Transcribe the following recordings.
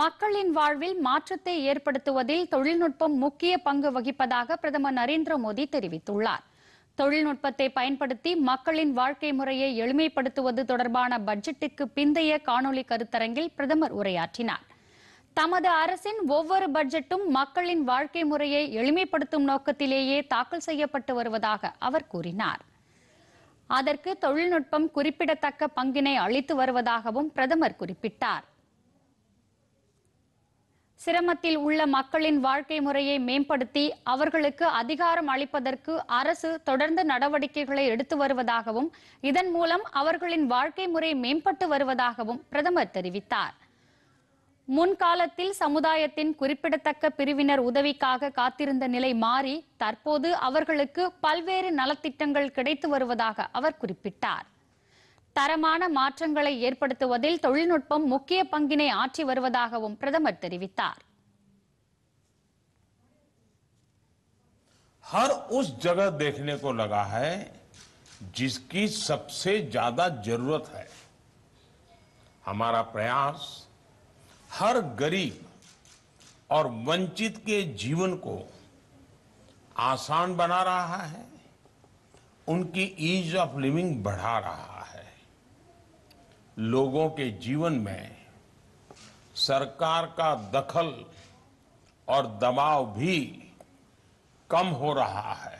மக்களின் வாழ்வில் மாற்றத்தை ஏற்படுத்துவதில் தொழில்நுட்பம் முக்கிய பங்கு வகிப்பதாக பிரதமர் நரேந்திர மோடி தெரிவித்துள்ளார் தொழில்நுட்பத்தை பயன்படுத்தி மக்களின் வாழ்க்கை முறையை எளிமைப்படுத்துவது தொடர்பான பட்ஜெட்டுக்கு பிந்தைய காணொலி கருத்தரங்கில் பிரதமர் உரையாற்றினார் தமது அரசின் ஒவ்வொரு பட்ஜெட்டும் மக்களின் வாழ்க்கை முறையை எளிமைப்படுத்தும் நோக்கத்திலேயே தாக்கல் செய்யப்பட்டு வருவதாக அவர் கூறினார் அதற்கு தொழில்நுட்பம் குறிப்பிடத்தக்க பங்கினை அளித்து வருவதாகவும் பிரதமர் குறிப்பிட்டார் சிரமத்தில் உள்ள மக்களின் வாழ்க்கை முறையை மேம்படுத்தி அவர்களுக்கு அதிகாரம் அளிப்பதற்கு அரசு தொடர்ந்து நடவடிக்கைகளை எடுத்து வருவதாகவும் இதன் மூலம் அவர்களின் வாழ்க்கை முறை மேம்பட்டு வருவதாகவும் பிரதமர் தெரிவித்தார் முன்காலத்தில் சமுதாயத்தின் குறிப்பிடத்தக்க பிரிவினர் உதவிக்காக காத்திருந்த நிலை மாறி தற்போது அவர்களுக்கு பல்வேறு நலத்திட்டங்கள் கிடைத்து வருவதாக அவர் குறிப்பிட்டார் தரமான மாற்றங்களை ஏற்படுத்துவதில் தொழில்நுட்பம் हर उस जगह देखने को लगा है जिसकी सबसे ज्यादा जरूरत है हमारा प्रयास हर गरीब और वंचित के जीवन को आसान बना रहा है उनकी ईज ऑफ लिविंग बढ़ा रहा है लोगों के जीवन में सरकार का दखल और दबाव भी कम हो रहा है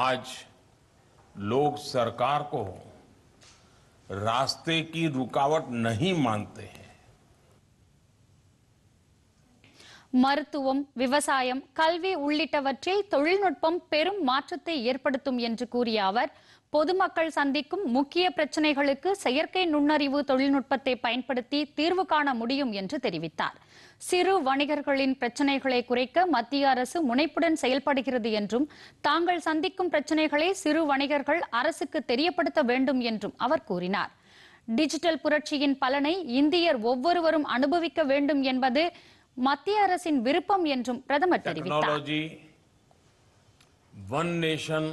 आज लोग सरकार को रास्ते की रुकावट नहीं मानते हैं महत्व विवसाय कल उवे பொதுமக்கள் சந்திக்கும் முக்கிய பிரச்சினைகளுக்கு செயற்கை நுண்ணறிவு தொழில்நுட்பத்தை பயன்படுத்தி தீர்வு காண முடியும் என்று தெரிவித்தார் சிறு வணிகர்களின் பிரச்சினைகளை குறைக்க மத்திய அரசு முனைப்புடன் செயல்படுகிறது என்றும் தாங்கள் சந்திக்கும் பிரச்சினைகளை சிறு வணிகர்கள் அரசுக்கு தெரியப்படுத்த வேண்டும் என்றும் அவர் கூறினார் டிஜிட்டல் புரட்சியின் பலனை இந்தியர் ஒவ்வொருவரும் அனுபவிக்க வேண்டும் என்பது மத்திய அரசின் விருப்பம் என்றும் பிரதமர் தெரிவித்தார் one nation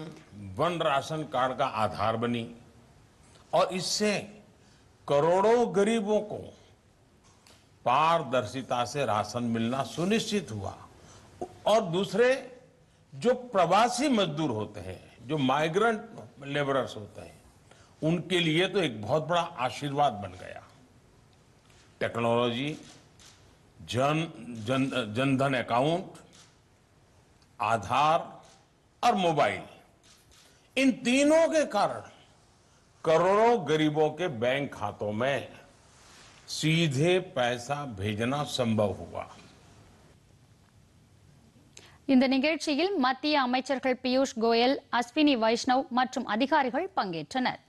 one ration card का आधार बनी और इससे करोड़ों गरीबों को पारदर्शिता से राशन मिलना सुनिश्चित हुआ और दूसरे जो प्रवासी मजदूर होते हैं जो माइग्रेंट लेबरर्स होते हैं उनके लिए तो एक बहुत बड़ा आशीर्वाद बन गया टेक्नोलॉजी जन जन जनधन अकाउंट आधार और मोबाइल इन तीनों के कारण करोड़ों गरीबों के बैंक खातों में सीधे पैसा भेजना संभव हुआ இந்த நிகழ்ச்சியில் மத்திய அமைச்சர்கள் பியூஷ் கோயல் அஸ்வினி வைஷ்ணவ் மற்றும் அதிகாரிகள் பங்கேற்றனர்